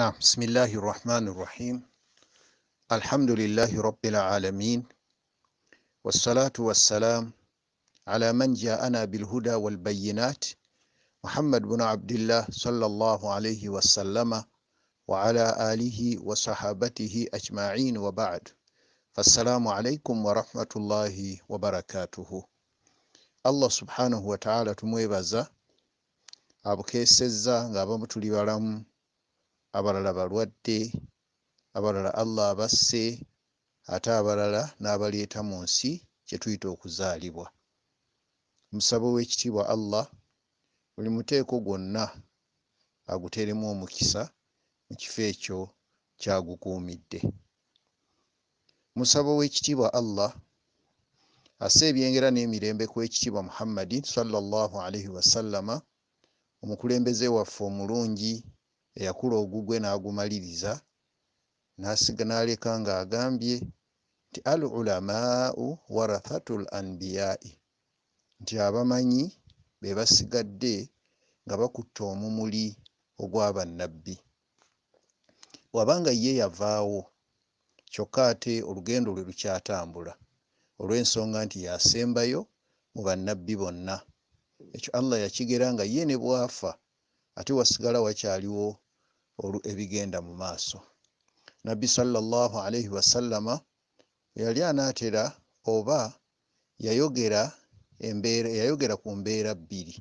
نعم بسم الله الرحمن الرحيم الحمد لله رب العالمين والصلاة والسلام على من جاءنا بالهدى والبينات محمد بن عبد الله صلى الله عليه وسلم وعلى آله وصحابته أجمعين وبعد فالسلام عليكم ورحمة الله وبركاته سبحانه وتعالى wataala tumwebaza abukeesezza ng'abamu tuli balamu abalala balwadde abalala allah abasse ate abalala n'abaleeta mu nsi kyetuyita okuzaalibwa omusabo w'ekitiibwa allah buli muteeko gwonna aguteremu omukisa mu kifo ekyo kyagukuumidde musabo w'ekitiibwa allah asse ebyengera n'emirembe ku ekitiibwa muhammadin sallaalihi wasallama omukulembeze waffe omulungi eyakula ogugwe n'agumaliriza nasiga naleka ng'agambye nti al ulamaau warathatu l anbiyai nti abamanyi be basigadde nga bakutta omumuli ogwabannabbi wabanga ye yavaawo kyokka ate olugendo lwe lukyatambula olw'ensonga nti yasembayo mu bannabbi bonna ekyo allah yakigera nga ye ne bwafa ate wasigala wakyaliwo ebigenda mu maaso nabbi salllahalaihi wasallama yali anaatera oba yayogera embeera yayogera ku mbeera bbiri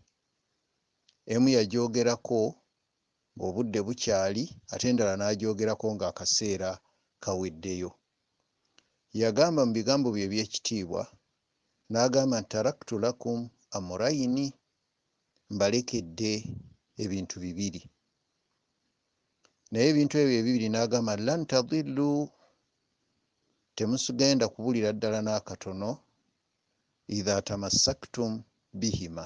emu yajyogerako ngaobudde bukyali ate endala n'ajyogerako ng'akaseera kaweddeyo yagamba mu bigambo bye ebyekitiibwa n'agamba nti taraktu lakum amuraini mbalekedde ebintu bibiri naye ebintu ebyo ebibiri n'agamba lan tadillu temusigenda kubulira ddala n'akatono itha tamassaktum bihima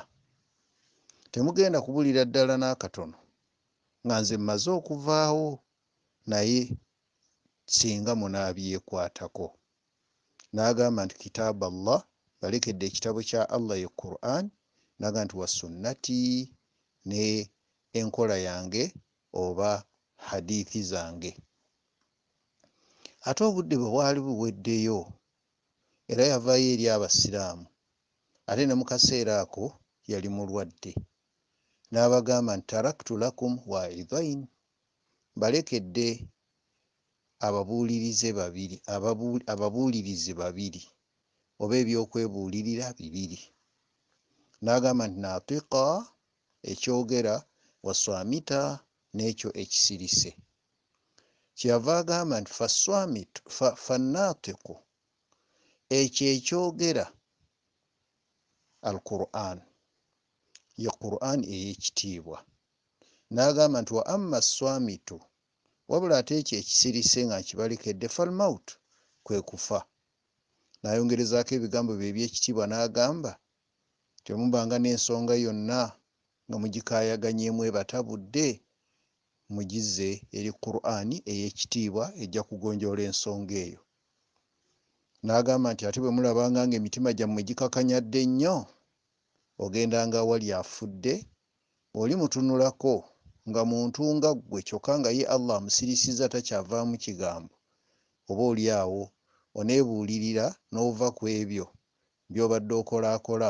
temugenda kubulira ddala n'akatono nga nze mmaze okuvaawo naye singa munaabyekwatako n'agamba nti kitaabu allah balekedde ekitabo kya allah ye quran naga nti wa sunnati ne enkola yange oba hadiithi zange ate obudde bwe bwali buweddeyo era yavaayo eri abasiraamu ate ne mu kaseera ako yali mulwadde n'abagamba nti taraktu lakum waidhain mbalekedde ababuulirize babiri ababuulirizi babiri oba ebyokwebuulirira bibiri n'agamba nti natika ekyogera waswamita n'ekyo ekisirise kyeyava agamba nti fanatiku ekyo ekyogera al quran ye quran ey'ekitiibwa n'agamba nti wa amma swamitu wabula ate ekyo ekisirise nga kibalekedde falmout kwe kufa n'ayongerezaako ebigambo byebyekitiibwa n'agamba temubanga n'ensonga yonna ngamugikayaganyemu ebatabudde mugize eri qurani eyekitiibwa ejja kugonjola ensonga eyo nagamba nti ate bwemulabanga nga emitima gyammwe gikakanyadde nnyo ogendanga wali afudde oli mutunulako nga muntu nga ggwe kyokka nga ye allah amusirisiza takyavaamu kigambo oba oli awo oneebuulirira n'ova ku ebyo byobadde okolaakola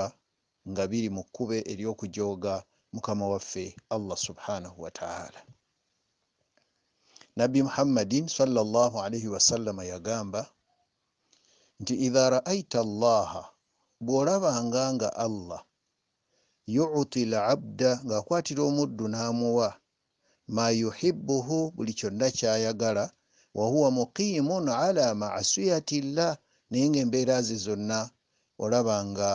nga biri mu kkube ery'okujooga mukama waffe allah subhanahu wataala nabbi muhammadin salllahalaihi wasallama yagamba nti idha raaita allaha bw'olabanga nga allah yuti labda ng'akwatira omuddu n'amuwa ma yuhibuhu buli kyonna kyayagala wahuwa muqimun ala masiyati llah naye ng'embeera ze zonna olabanga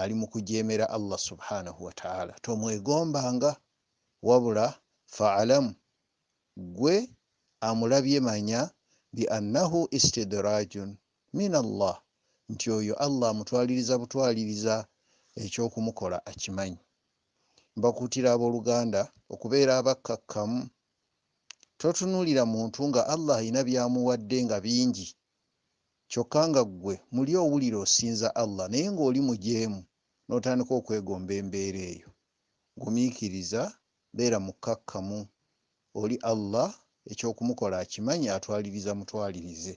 ali mu kujeemera allah subhanahu wataala tomwegombanga wabula faalamu gwe amulabye manya biannahu istidrajun min allah nti oyo allah amutwaliriza butwaliriza ekyokumukola akimanyi mbakuutira abooluganda okubeera abakkakkamu totunulira muntu nga allah alina byamuwadde nga bingi kyokka nga ggwe muli owulira osinza allah naye ng'oli mujeemu n'otandika okwegomba embeera eyo gumiikiriza beera mukkakkamu oli allah ekyokumukola akimanyi atwaliriza mutwalirize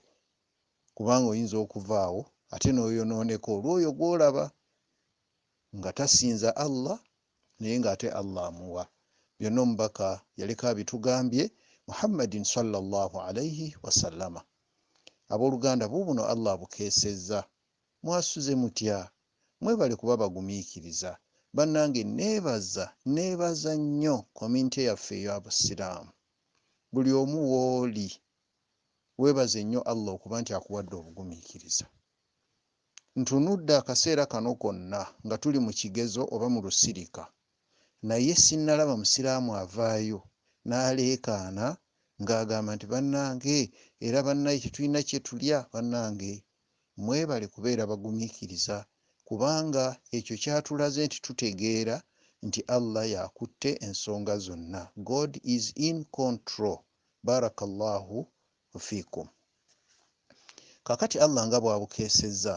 kubanga oyinza okuvaawo ate n'oyonooneka olwoyo gw'olaba nga tasinza allah naye ng'ate allah amuwa byonna omubaka yaleka bitugambye muhammadin sallallahu alaihi wasallama abooluganda buubuno allah abukeesezza mwasuze mutya mwebale kuba bagumiikiriza bannange neebaza neebaza nnyo komunity eyaffe ey'abasiraamu buli omu wooli weebaza ennyo allah okuba nti akuwadde obugumiikiriza ntunudde akaseera kano konna nga tuli mu kigezo oba mu lusirika naye sinnalaba musiraamu avaayo naleekaana ng'agamba nti bannange era bannaye tulina kye tulya bannange mwebale kubeera bagumiikiriza kubanga ekyo kyatulaze nti tutegeera nti allah yakutte ensonga zonna god is in control barakallahu fikum kakati allah nga bwabukeesezza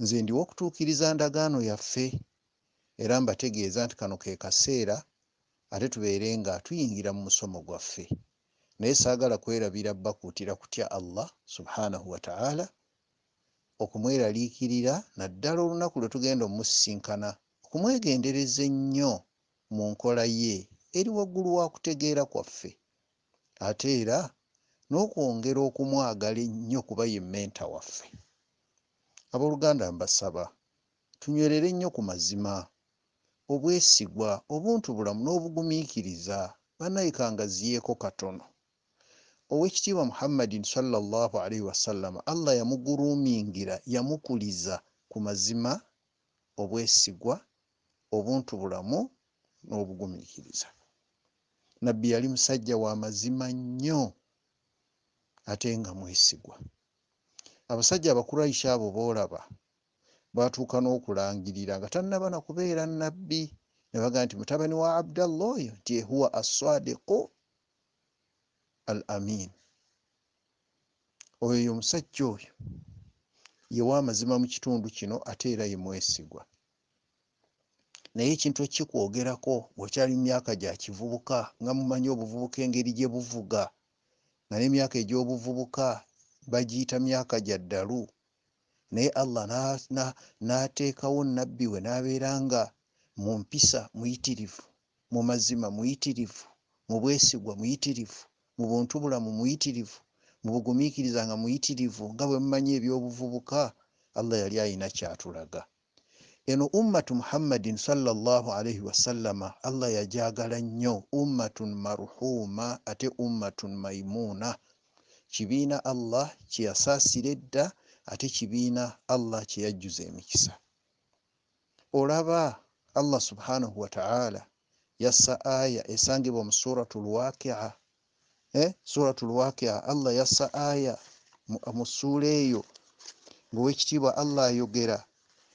nze ndiwo okutuukiriza ndagaano yaffe era mbategeeza nti kano ke kaseera ate tubeere nga tuyingira mu musomo gwaffe naye saagala kwerabira bakuutira kutya allah subhanahu wataala okumweraliikirira naddala olunaku lwe tugenda omusisinkana okumwegendereza ennyo mu nkola ye eri waggulu wa kutegeera kwaffe ate era n'okwongera okumwagala ennyo kuba ye menta waffe abooluganda mbasaba tunywerere ennyo ku mazima obwesigwa obuntu bulamu n'obugumiikiriza banayikangaziyeeko katono owekitiibwa muhammadin sawasalama allah yamugurumingira yamukuliza ku mazima obwesigwa obuntu bulamu n'obugumikiriza nabbi yali musajja wa mazima nnyo ate nga mwesigwa abasajja abakuraisha abo boolaba batuuka n'okulangirira nga tannabana kubeera nabbi nebagamba nti mutabani wa abdallah oyo nti ehuwa assadiqu al amin oyo omusajja oyo yewa amazima mu kitundu kino ate era yemwesigwa naye ekintu ekikwogerako wekyali mumyaka gya kivubuka nga mumanyi obuvubuka engeri gye buvuga nga nemyaka egy'obuvubuka bagiyita myaka gya ddalu naye allah n'ateekawo nabbi we n'abeera nga mu mpisa muyitirivu mu mazima muyitirivu mu bwesigwa muyitirivu mu buntu bulamu muyitirivu mubugumiikiriza nga muyitirivu nga bwe mumanyi ebyobuvubuka allah yali ayina kyatulaga eno ummatu muhammadin salllah alaihi wasallama allah yajagala nnyo ummatun marhuuma ate ummatun maimuuna kibiina allah kyeyasaasira edda ate kibiina allah kyeyajjuza emikisa olaba allah subhanahu wataala yassa aya esangibwa mu suratu lwakia Eh, suratu lwakia allah yassa aya mu ssuula eyo ngaowekitiibwa allah ayogera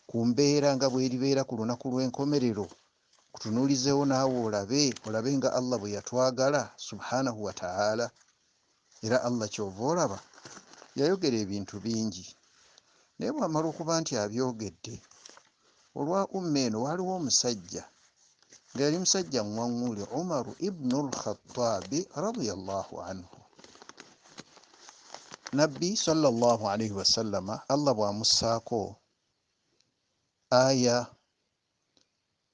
ku mbeera nga bweribeera ku lunaku lw'enkomerero kutunuulizewo naawe olabe olabe nga allah bwe yatwagala subhanahu wataala era allah kyova olaba yayogera ebintu bingi naye bwamala okuba nti abyogedde olwa umma eno waaliwo omusajja garin sajjan wanwuri umaru ibnul khattabi radiyallahu anhu nabbi sallallahu alaihi wasallama allah ba sako aya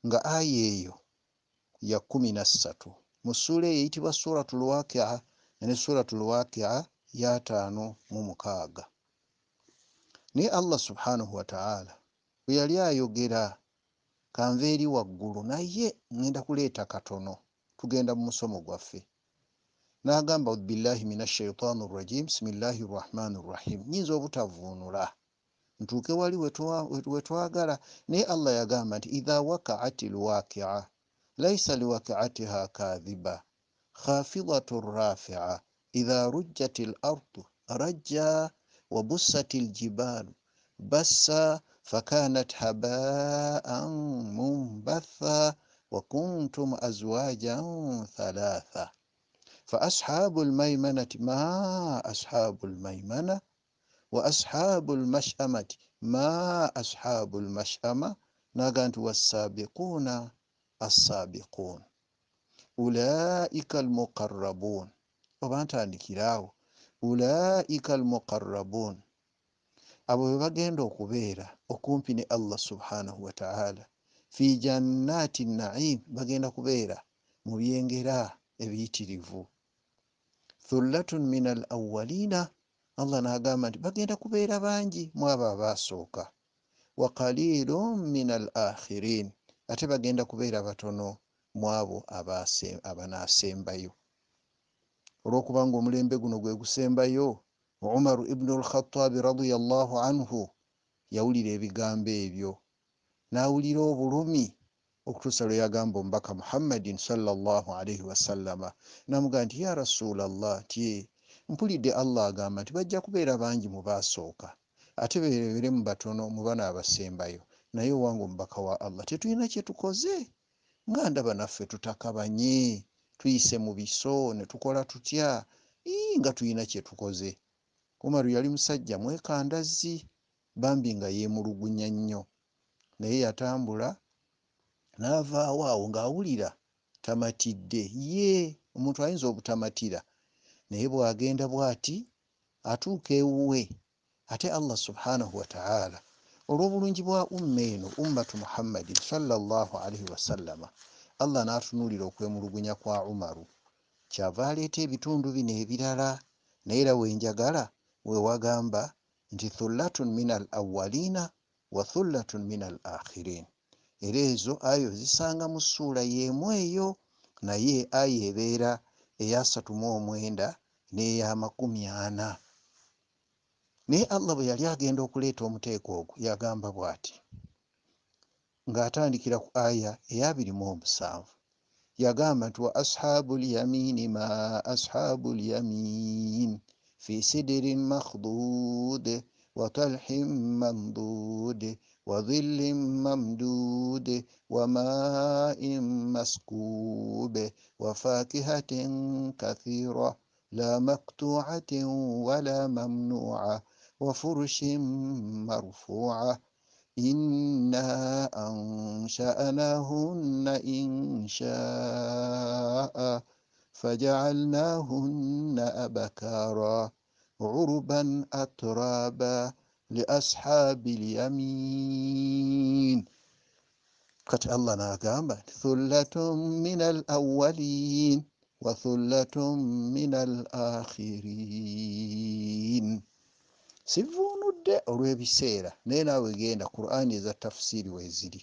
ga ayeyo ya kumi na ssatu musule ya itiba suratul wakia yani suratul ya yataano mu mukaga ni allah subhanahu wa ta'ala yali ayogera kanva eri waggulu naye ŋŋenda kuleeta katono tugenda mu musomo gwaffe n'agamba billahi mina shaitaani rrajim bisimillahi rrahmaani rrahim nyinza obutavuunula ntuuke wali wetwagala naye allah yagamba nti idha wakaati lwakia laisa liwakiatiha kadhiba khafidatu rafia idha rujjat lardu rajja wabusat ljibalu bassa فكانت هباء منبثا وكنتم أزواجا ثلاثة فأصحاب الميمنة ما أصحاب الميمنة وأصحاب المشأمة ما أصحاب المشأمة نغانت والسابقون السابقون أولئك المقربون وبانت عندك أولئك المقربون abo bwe bagenda okubeera okumpi ne allah subhanahu wataala fi jannaati naim bagenda kubeera mu byengera ebiyitirivu thullatun min al awalina allah nagamba nti bagenda kubeera bangi mu abo abaasooka wa kaliilun min al akhirin ate bagenda kubeera batono mu abo abanaasembayo olwokubanga omulembe guno gwegusembayo omaru ibunu alkhatabi radiallahu anhu yawulira ebigambo ebyo nawulira obulumi okutuusa lwe yagamba omubaka muhammadin salllah alaihi wasallama namugamba nti ya rasulllah ti mpulidde allah agamba nti bajja kubeera bangi mubaasooka ate beere mu batono mubana abasembayo naye owange omubaka wa allah tetulina kyetukoze nga ndaba naffe tutakabanye tuyise mu biso ne tukola tutya nga tulina kyetukoze umaru yali musajja mwekandazi bambi nga yemulugunya nnyo naye yatambula naavaawo awo ng'awulira tamatidde ye omuntu ayinza obutamatira naye bwagenda bwati atuuka ewuwe ate allah subhanahu wataala olw'obulungi bwa umma eno ummatu muhammadin salallahu alaihi wasallama allah n'atunuulira okwemulugunya kwa umaru kyava aleeta ebitundu bino ebirala naye era wenjagala we wagamba nti thullatun min al awalina wa thullatun min al akhirin era ezo ayo zisanga mu ssuula y'emu eyo naye ayo ebeera eyasatu mu omwenda n'eyamakumi ana naye allah bwe yali agenda okuleeta omuteeko ogwo yagamba bw'ati ng'atandikira ku aya eyabirimu omusanvu yagamba nti wa ashaabu lyamiini ma ashaabu lyamiin في سدر مخضود وطلح منضود وظل ممدود وماء مسكوب وفاكهة كثيرة لا مقطوعة ولا ممنوعة وفرش مرفوعة إنا أنشأناهن إن شاء فجعلناهن أبكارا عربا أترابا لأصحاب اليمين قد الله ناقام ثلة من الأولين وثلة من الآخرين sivuunudde olw'ebiseera naye naawe genda qur'ani eza tafsiiri weeziri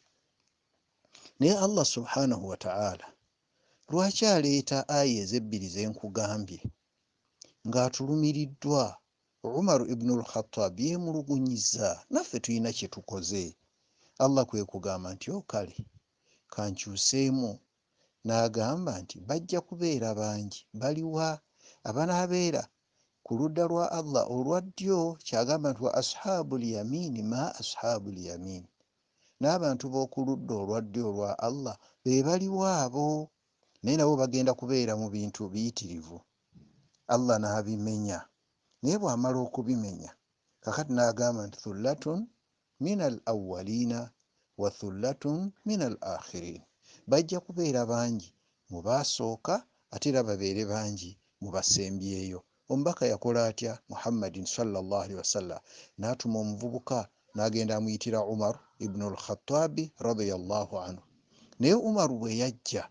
naye allah subhanahu wataala lwaki aleeta aya ezebbiri zenkugambye ng'atulumiriddwa umaru ibnu lkhatab yemulugunyiza naffe tulina kye tukoze allah kwe kugamba nti okale kankyuseemu n'agamba nti bajja kubeera bangi baliwa abanaabeera ku ludda lwa allah olwa ddyo kyagamba nti wa ashaabu lyamiini ma ashaabu lyamiini n'abantu b'okuludda olwa ddyo olwa allah be baliwo abo naye nabo bagenda kubeera mu bintu biyitirivu allah n'abimenya naye bwamala okubimenya kakati n'agamba nti thullatun min al awalina wa thullatun min al akhirin bajja kubeera bangi mu basooka ate era babeere bangi mu basembyeyo omubaka yakola atya muhammadin salllahalihi wasallam n'atuma omuvubuka n'agenda amuyitira umar ibnu alkhatabi radiallahu anhu naye umaru bwe yajja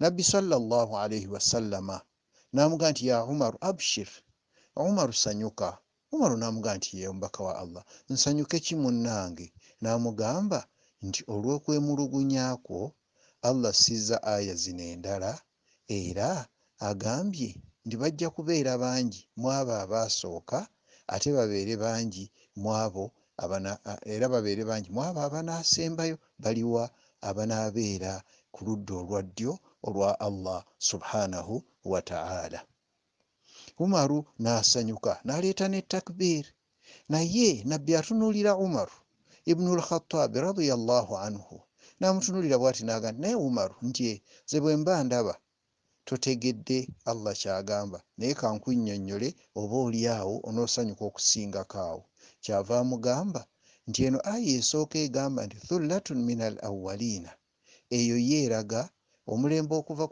nabbi salllah alaihi wasallama namugaa nti ya umaru abshir umaru sanyuka umaru namugaa nti yeombaka wa allah nsanyuke kimunange namugamba nti olwokwemulugunyakwo allah siza aya zino endala era agambye nti bajja kubeera bangi mwabo abasooka ate babeere bangi mwabo era babeere bangi mwabo abanasembayo baliwa abanabeera ku ludda olwa ddyo olwa allah subhanahu wataala umaru nasanyuka naleeta ne takbir naye nabbi atunulira umaru ibnu lkhatabi radiallahu anhu namutunulira bwati nagamba naye umaru nje ze bwemba ndaba totegedde allah kyagamba naye kankunyonyole oba oliawo onosanyuka okusingakoawo kyava mugamba nti eno ayi esooka egamba nti thullatun min al awalina eyo yeeraga omulembe okuva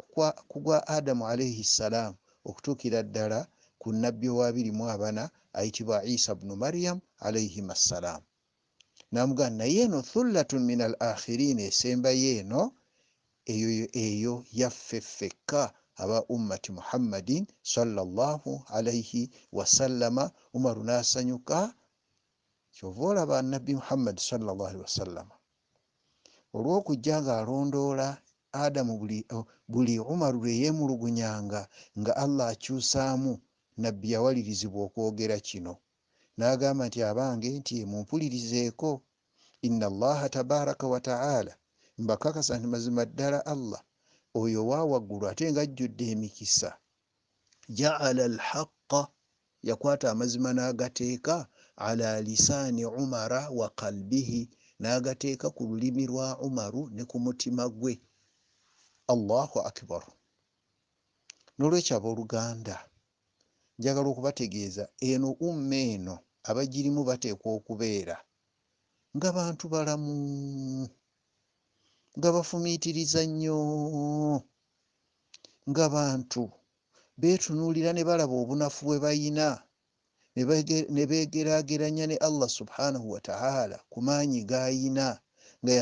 ku gwa adamu alaihi ssalaamu okutuukira ddala ku nabbi owabirimu abana ayitibwa isa bunu maryamu alaihim assalaamu namugana naye eno thullatun min al akhiriina esembayo eno eyo yaffe ffekka aba ummati muhammadin salllahu alaihi wasallama umaru nasanyuka kyova olaba nabbi muhammadi salllahu alihi wasallama olwokujja ng'alondoola adamu buli oh, umaru lweyemulugunyanga nga allah akyusaamu nabbi yawalirizibwa okwogera kino nagamba nti abange nti mumpulirizeeko ina allaha tabaraka wataala mbakakasa nti mazima ddala allah oyo wawaggulu ate nga ajjudde emikisa jaala alhaqa yakwata amazima nagateeka ala lisaani umara wa kalbihi nagateeka ku lulimi lwa umaru ne ku mutima gwe allahu akbar nolwekyo abooluganda njagala okubategeeza eno umma eno abagirimu bateekwa okubeera nga bantu balamu nga bafumiitiriza nnyo nga bantu beetunuulira ne balaba obunafu bwe bayina ne beegeraageranya ne allah subhanahu wataala ku maanyi gayina nga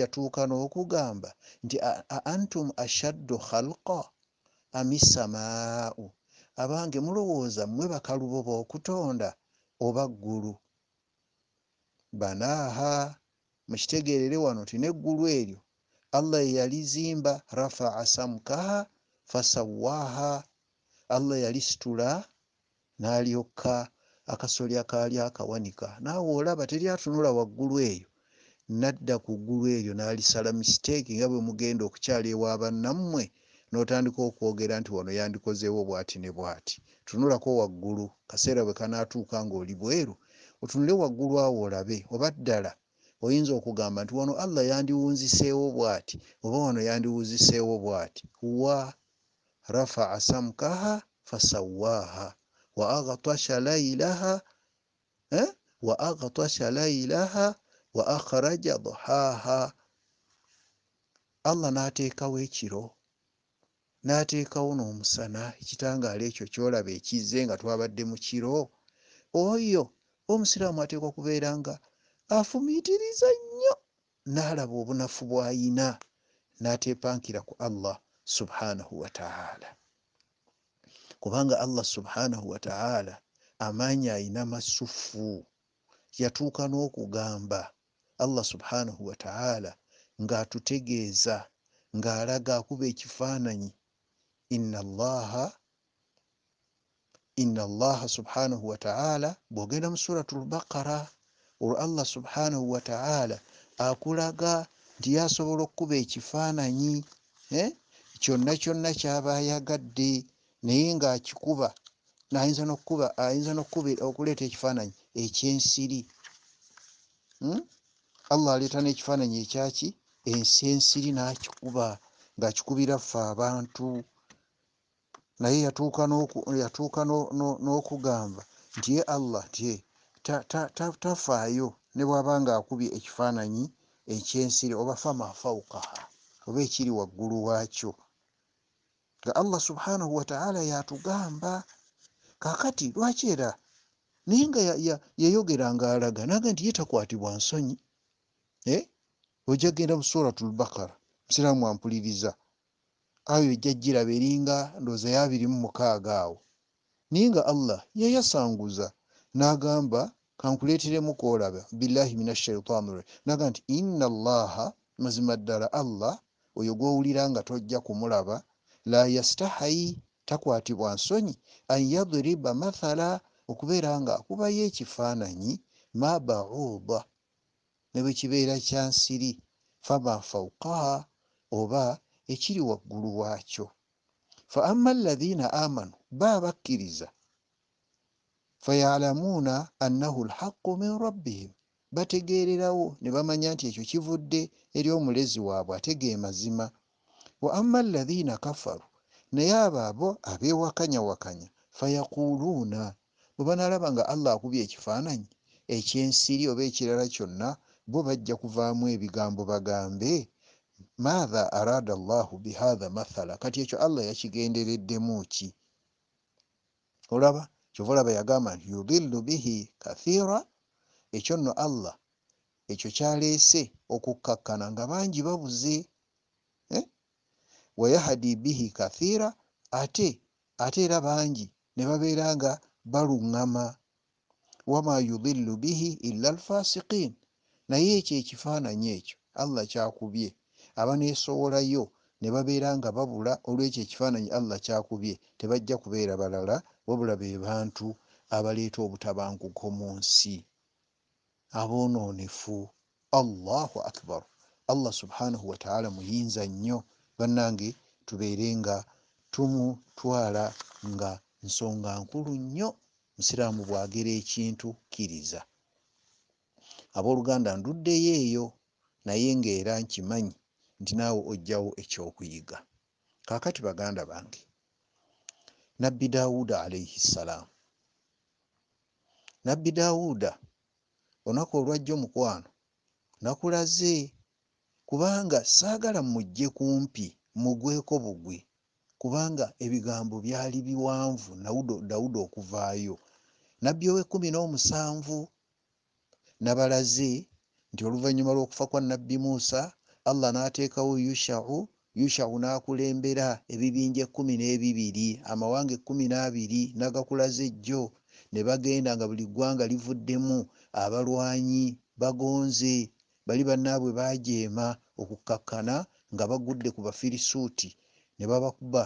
yatuuka n'okugamba nti a antum ashaddu khalqa amisamaau abange mulowooza mmwe bakalubo bookutonda oba ggulu banaaha mukitegeerere wano ti neggulu eryo allah yeyalizimba rafaa samkaha fasawaaha allah yalisitula n'alyokka akasolya kaali akawanika naawe olaba teryatunula waggulu eyo nadda ku ggulu eryo n'alisala misiteeki nga bwe mugenda okukyala ewa bannammwe n'otandika okwogera nti wano yandikozeewo bw'ati ne bw'ati tunulako waggulu kaseera bwe kanaatuuka ng'oli bweru otunule waggulu awo olabe oba ddala oyinza okugamba nti wano allah yandiwunziseewo bw'ati oba wano yandiwunziseewo bw'ati wa rafaa samkaha fasawaaha wa agatasha layilaha eh? wa agatasha layilaha wa akharaja dhuhaha allah n'ateekawo ekiro n'ateekawo n'omusana ekitangaala ekyo kyolaba ekize nga twabadde mu kiro oyo omusiraamu ateekwa kubeera nga afumiitiriza nnyo n'alaba obunafu bw'ayina n'ateepankira ku allah subhanahu wataala kubanga allah subhanahu wataala amaanyi ayina masufu yatuuka n'okugamba allah subhanahu wataala ng'atutegeeza ng'alaga akuba ekifaananyi inna allaha subhanahu wataala bw'ogenda mu suratu lbaqara olwo allah subhanahu wataala akulaga nti yasobola okukuba ekifaananyi kyonna kyonna kyaba ayagadde naye ng'akikuba ayinza nokuba ayinza nokuba okuleeta ekifaananyi ekyensiri hmm? allah aleeta n'ekifaananyi ekyaki ensi ensiri n'akikuba ng'akikubira ffe abantu naye yatuuka n'okugamba ntiye allah tye tafaayo ne bwabanga akubye ekifaananyi ekyensiri oba famafaukaha oba ekiri waggulu waakyo nga allah subhanahu wataala yatugamba kakati lwaki era naye nga yeyogera ngaalaga naga nti yetakwatibwa nsonyi ojja eh? genda mu suratul bakara musiramu ampuliriza ayo ejjajiraba eringa ndooza yabirimu mukaaga awo naye nga allah yeyasanguza n'agamba kankuleetiremu koolaba billahi min ashaitanir naga nti inna allaha mazima ddala allah oyo gwowulira nga tojja kumulaba la yastahayi takwatibwa nsonyi an yadriba mathala okubeera nga akubayo ekifaananyi ma bauda ne bwe kibeera kya nsiri fama faukaha oba ekiri waggulu waakyo fa amma alladhiina amanu baabakkiriza fayalamuuna annahu lhaqu min rabbihim bategeererawo ne bamanya nti ekyo kivudde eri omulezi waabwe atege mazima wa amma alladhiina kafaru naye abo abo abeewakanya wakanya fayaquuluuna bwe banaalaba nga allah akubye ekifaananyi ekyensiri oba ekirala kyonna bo bajja kuvaamu ebigambo bagambe matha arada llahu bihatha mathala kati ekyo allah yakigendereddemu ki olaba kyova olaba yagamba nti yudillu bihi kathira ekyo nno allah ekyo kyaleese okukkakkana nga bangi babuze eh? wayahadi bihi kathira ate ate era bangi ne babeera nga baluŋŋama wama yudillu bihi illa alfasikini naye ekyo ekifaananyi ekyo allah kyakubye abaneesowolayo ne babeera nga babula olwekyo ekifaananyi allah kyakubye tebajja kubeera balala wabula be bantu abaleeta obutabanguko mu nsi aboonoonefu allahu akbar allah subhanahu wataala muyinza nnyo bannange tubeere nga tumutwala nga nsonga nkulu nnyo musiraamu bwagera ekintu kkiriza abooluganda nduddeyo eyo naye ngaera nkimanyi nti naawe ojjawo ekyokuyiga kaakati baganda bange nabbi daawuuda alaihi ssalaamu nabbi daawuuda onaku olwajjo mukwano nakulaze kubanga saagala mujje kumpi mugweko bugwi kubanga ebigambo byali biwanvu daawuuda okuvaayo nabbi ow'ekkumi n'omusanvu nabalaze nti oluvanyuma lw'okufa kwa nabbi muusa allah n'ateekawo yushau yushau n'akulembera ebibinja ekkumi n'ebibiri amawanga ekkumi n'abiri nagakulaze jjo ne bagenda nga buli ggwanga livuddemu abalwanyi bagonze bali bannaabwe bajeema okukkakkana nga bagudde ku bafirisuuti ne babakuba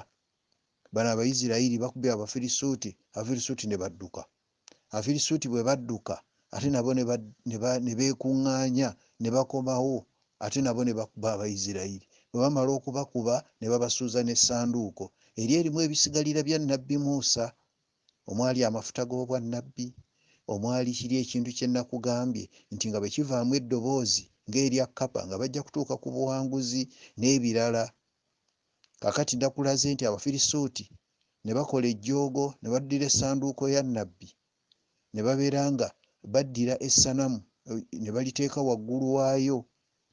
bano abaisirairi bakubira abafirisuuti abafirisuuti ne badduka abafirisuuti bwe badduka ate nabo ne beekuŋŋaanya ne bakomawo ate nabo ne bakuba abaisirairi bwe bamala okubakuba ne babasuuza n'essanduuko eri erimu ebisigalira bya nnabbi muusa omwali amafuta g'obwa nnabbi omwali kiri ekintu kye nnakugambye nti nga bwe kivaamu eddoboozi ng'erya kapa nga bajja kutuuka ku buwanguzi n'ebirala kakati ndakulaze nti abafirisuuti ne bakola ejjoogo ne baddira essanduuko ya nnabbi ne babeera nga baddira essanamu eh, ne baliteeka waggulu waayo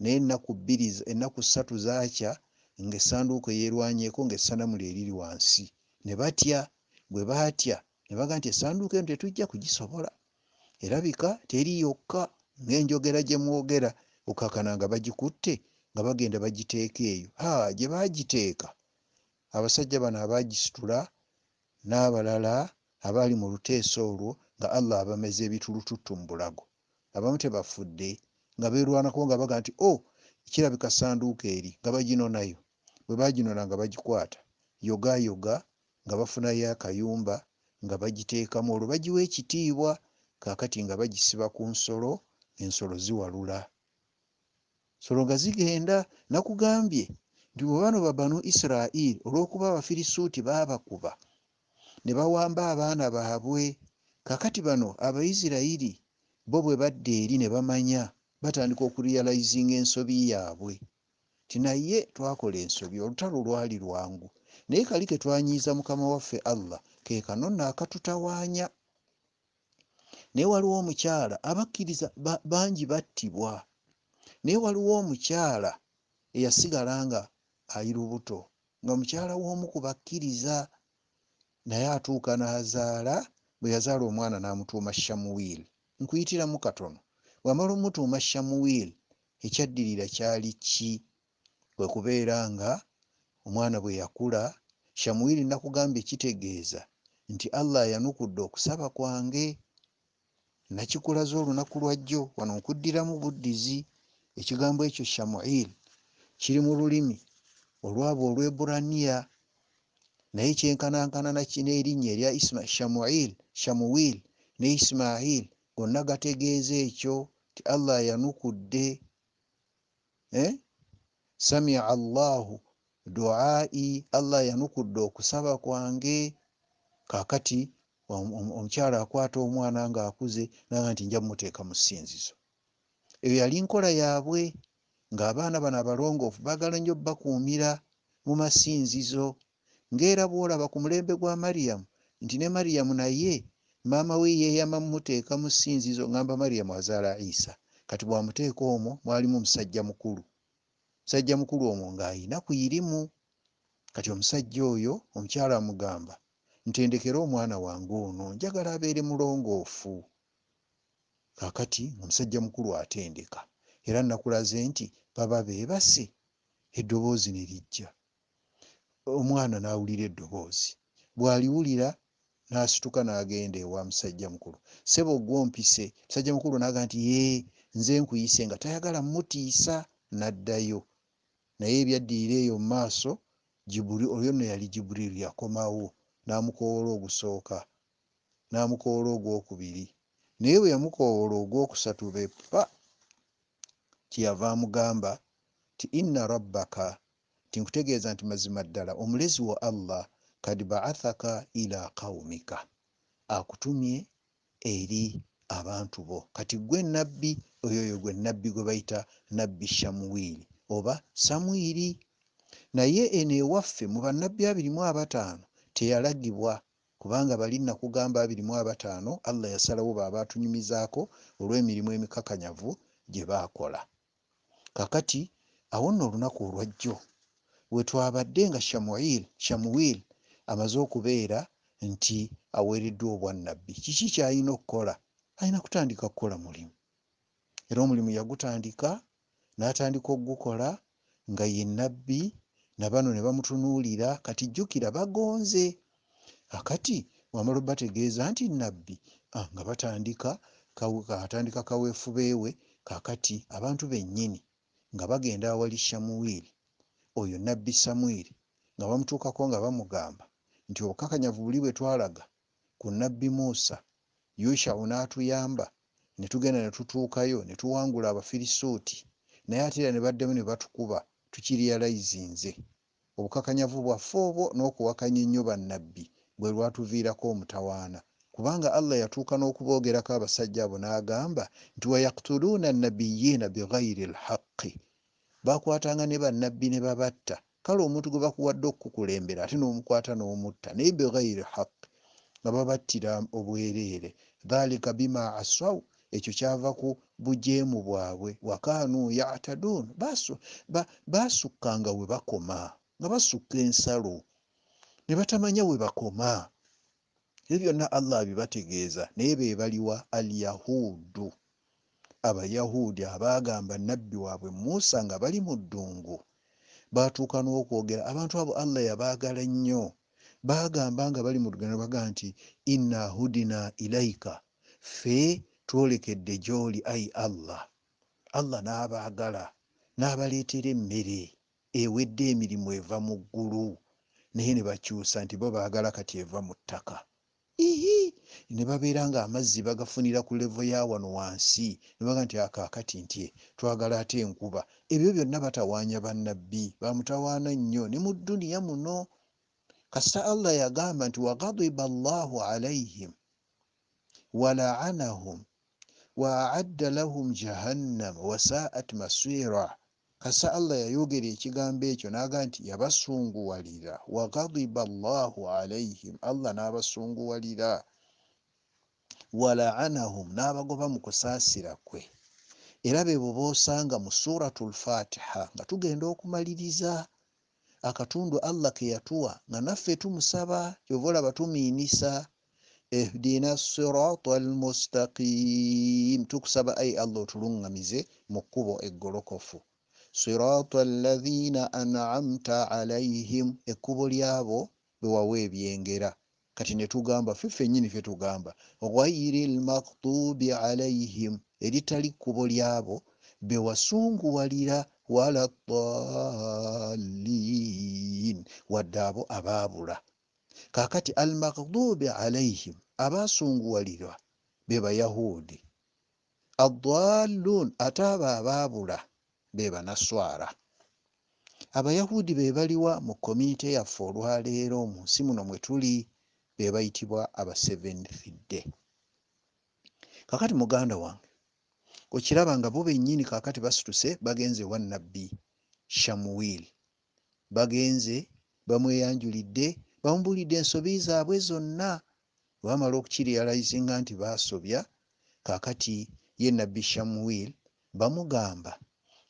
naye ennaku bbiri ennaku ssatu zaakya ng'essanduuko yeerwanyeeko ng'essanamu lyeriri wansi ne batya bwe baatya ne baga nti essanduuko eno tetujja kugisobola erabika teri yokka ng'enjogera gye mwogera okakana nga bagikutte nga bagenda bagiteeka eyo aa gye baagiteeka abasajja bano abaagisitula n'abalala abaali mu luteesa olwo nga allah abameza ebitulututu mu bulago abamu tebafudde nga berwanako nga baga nti o oh, kirabika sanduuka eri nga bagino nayo bwe baginona nga bagikwata yogayoga nga bafunayo akayumba nga bagiteekamu olwo bagiwa ekitiibwa kakati nga bagisiba ku nsolo ensolo ziwalula nsolo nga zigenda nakugambye nti bwebano ba banu isirairi olwokuba abafirisuuti babakuba ne bawamba abaana baabwe kakati bano abaisirairi bo bwe badda eri ne bamanya batandika okurealizinga ensobi yaabwe ti naye twakola ensobi olutalo lwali lwangu naye kali ketwanyiiza mukama waffe allah kekano naakatutawaanya naye waliwo omukyala abakkiriza bangi battibwa naye waliwo omukyala eyasigala nga ayi lubuto nga mukyala w'omu kubakkiriza naye atuuka n'azaala bwe yazaala omwana n'amutuuma shamuwiiri nkuyitiramu katono wamala omutuuma shamuwiiri ekyaddirira kyali ki kwe kubeera nga omwana bwe yakula shamuwiiri nakugambye kitegeeza nti allah yanukudde okusaba kwange nakikulaza olunaku lwa jjo wano nkuddiramu buddizi ekigambo ekyo shamuiiri kiri mu lulimi olwabo olwebulaniya naye kyenkanankana nakina erinnya erya shamuil shamuwil ne isimail gonna gategeeza ekyo ti allah yanukudde eh? samia llahu duai allah yanukudde okusaba kwange kakati omukyala um, um, akwata omwana ngaakuze naga nti nja mumuteeka mu ssinzizo eyo yali nkola yaabwe ngaabaana bano abalongoofu baagala nnyo bakuumira mu masinzizo ng'era bw'olaba ku mulembe gwa mariyamu nti ne mariyamu naye maama we yeeyama mumuteeka mu ssinzizo ngamba mariyamu azaala isa kati bwamuteeka omwo mwalimu musajja mukulu musajja mukulu omwo ng'ayina ku irimu kati omusajja oyo omukyala amugamba ntendekera omwana wange ono njagala abeere mulongoofu kaakati ngaomusajja mukulu atendeka era nakulaze nti baba beebase eddoboozi ne lijja omwana nawulira eddoboozi bwaliwulira nasituka nagenda ewa musajja mukulu seba ogwompise musajja mukulu naga nti ye nze nkuyise nga tayagala mutiisa naddayo naye ebyaddirira eyo mumaaso olyono yali jiburiri yakomawo namukowola ogusooka namukowola ogwokubiri naye bwe yamukowola ogwokusatu bepa kyeyava amugamba ti inna rabbaka tinkutegeeza nti mazima ddala omulezi wa allah kad baathaka ila qaumika akutumye eri abantu bo kati gwe nabbi oyoyo gwe nabbi gwe bayita nabbi shamuwiri oba samwiri naye eno ewaffe mu bannabbi abirimu abataano teyalagibwa kubanga bali nakugamba abirimu abataano allah yasalawo baabaatunyumizaako olw'emirimu emikakanyavu gye baakola kakati awo nno olunaku olwajjo we twabadde nga shamuwiri amaze okubeera nti aweereddwa obwannabbi kiki kyayina okukola ayina kutandika kukola mulimu era omulimu yagutandika n'atandika okugukola nga ye nabbi nabano ne bamutunuulira kati jjukira bagonze akati wamala obategeeza nti nabbi ah, nga batandika atandika kaweefubeewe kakati abantu bennyini nga bagenda awali shamuwiri oyo nabbi samwiri nga bamutuukako nga bamugamba nti obukakanyavu buli bwe twalaga ku nabbi muusa yushawu n'atuyamba ne tugenda ne tutuukayo ne tuwangula abafirisuuti naye ate era ne baddemu ne batukuba tukirialayizinze obukakanyavu bwaffe obwo n'okuwakanya ennyo bannabbi bwe lwatuviirako omutawaana kubanga allah yatuuka n'okuboogerako abasajja abo n'agamba nti wayaktuluuna nabiyiina bighayiri lhaqi bakwatanga ne bannabbi ne babatta kale omuntu gwe bakuwadde okukukulembera ate n'omukwata n'omutta naye begayiri haq nga babattira obwereere dhalika bima aswau ekyo kyava ku bujeemu bwabwe wakanu yatadun basukkanga we bakoma nga basukka ensalo ne batamanya we bakoma ebyo byonna allah bibategeeza naye bebaliwa alyahuudu abayahudi abaagamba nabbi waabwe muusa nga bali mu ddungu baatuuka n'okwogera abantu abo allah yabaagala nnyo baagamba nga bali mu ddungu nabaga nti inna hudina ilaika fe twolekedde gy'oli ayi allah allah n'abaagala n'abaleetera emmere ewedde emirimu eva mu ggulu naye ne bakyusa nti bo baagala kati eva mu ttaka ii ne babeera nga amazzi bagafunira ku levo ya wano wansi ne baga nti akakati ntie twagala ate enkuba ebyo byonna batawaanya bannabbi bamutawaana nnyo ne mu duniya muno kasita allah yagamba nti wagadiba allahu alaihim walaanahum waacadda lahum jahannama wasaat masira kasa allah yayogera ekigambo ekyo naga nti yabasunguwalira wagadiba llahu alaihim allah nabasunguwalira walaanahum nabagoba mu kusaasira kwe era bebo boosanga mu suratu lfatiha nga tugenda okumaliriza akatundu allah keyatuwa nga naffe tumusaba kyova olaba tumiinisa ehdina sirata lmustaqim tukusaba ai allah otulungamize mu kkubo eggolokofu sirata llazina anamta alaihim ekkubo lyabo bwewawa ebyengera kati netugamba fife enyini fyetugamba ghairi lmaktubi alaihim eritali kkubo lyabo bewasunguwalira wala taliin wadde abo ababula kakati almaktubi alaihim abasunguwalirwa bebayahudi addaluun ate abo ababula be banaswara abayahudi be baliwa mu komiti yaffe olwaleero mu nsi muno mwe tuli be bayitibwa aba seventhidde kakati muganda wange okiraba nga bo bennyini kakati basituse bagenze wa nabbi shamuwiri bagenze bamweyanjulidde bamubulidde ensobi zaabwe zonna bamala okukirealizinga nti basobya kakati ye nabbi shamuwiri bamugamba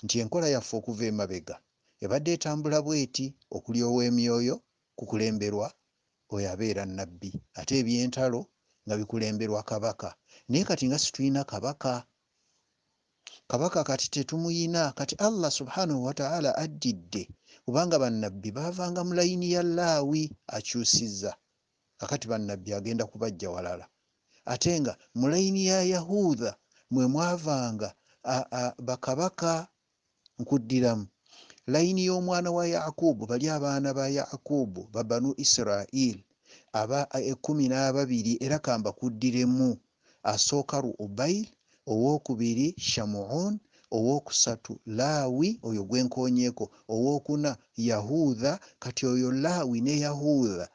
nti enkola yaffe okuva emabega ebadde etambula bweti okuli ow'emyoyo kukulemberwa oyo abeera nabbi ate ebyentalo nga bikulemberwa kabaka naye kati nga situlina kabaka kabaka kati tetumuyina kati allah subhanahu wataala addidde kubanga bannabbi baavanga mu layini ya laawi akyusizza akati bannabbi agenda kubajja walala ate nga mu layini ya yahuda mwe mwavanga bakabaka nkuddiramu layini y'omwana wa yakubu bali abaana ba yakubu ba banu isirairi aba ekumi eh, n'ababiri era kamba kuddiremu asooka ruubayiri owookubiri shamuun owookusatu laawi oyo gwenkonyeeko owookuna yahuda kati oyo laawi ne yahuda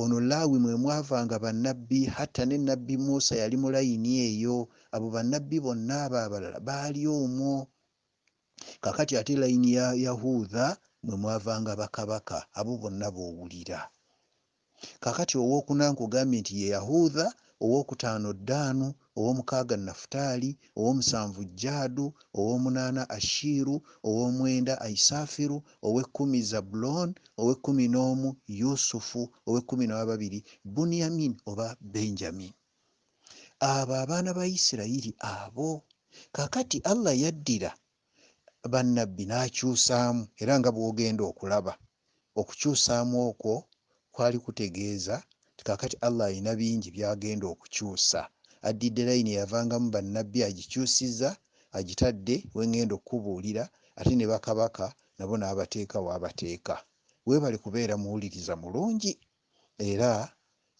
ono laawi mwe mwavanga bannabbi hatta ne nabbi muusa yali mu layini eyo abo bannabbi bonna abo abalala baali omwo kakati ate layini ya yahuda mwe mwavanga bakabaka abo bonna bowulira kakati owokuna nkugambye nti ye yahuda owokutaano ddaanu owomukaaga nafutaali owomusanvu jaadu owomunaana ashiiru owomwenda aisafiru owekumi zabulon owekumi n'omu yusufu owekumi nawababiri bunyamin oba benjamin abo abaana ba isirairi abo kakati allah yaddira bannabbi n'akyusaamu era nga bwogenda okulaba okukyusaamu okwo kwali kutegeeza ti kakati allah alina bingi by'agenda okukyusa addidde layini yavangamu bannabbi agikyusiza agitadde wengenda okukubuulira ate ne bakabaka nabo n'abateeka waabateeka weebale kubeera muwuliriza mulungi era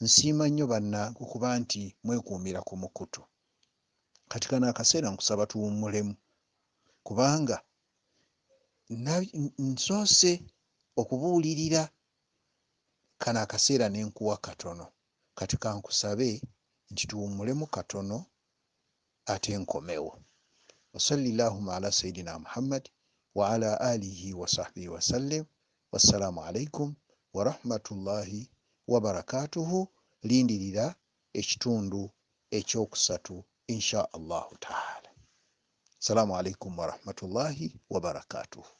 nsiima nnyo bannanku kuba nti mwekuumira ku mukutu kati kano akaseera nkusaba tuwummulemu kubanga nsoose okubuulirira kano akaseera ne nkuwa katono kati kankusabe nti tuwumulemu katono ate nkomewo wasalli llahuma ala sayidina muhammad waala alihi wasahbihi wasallim wassalaamu alaikum warahmatullahi wabarakatuhu lindirira ekitundu ekyokusatu insha allahu taala assalaamu alaikum warahmatullahi wabarakatuhu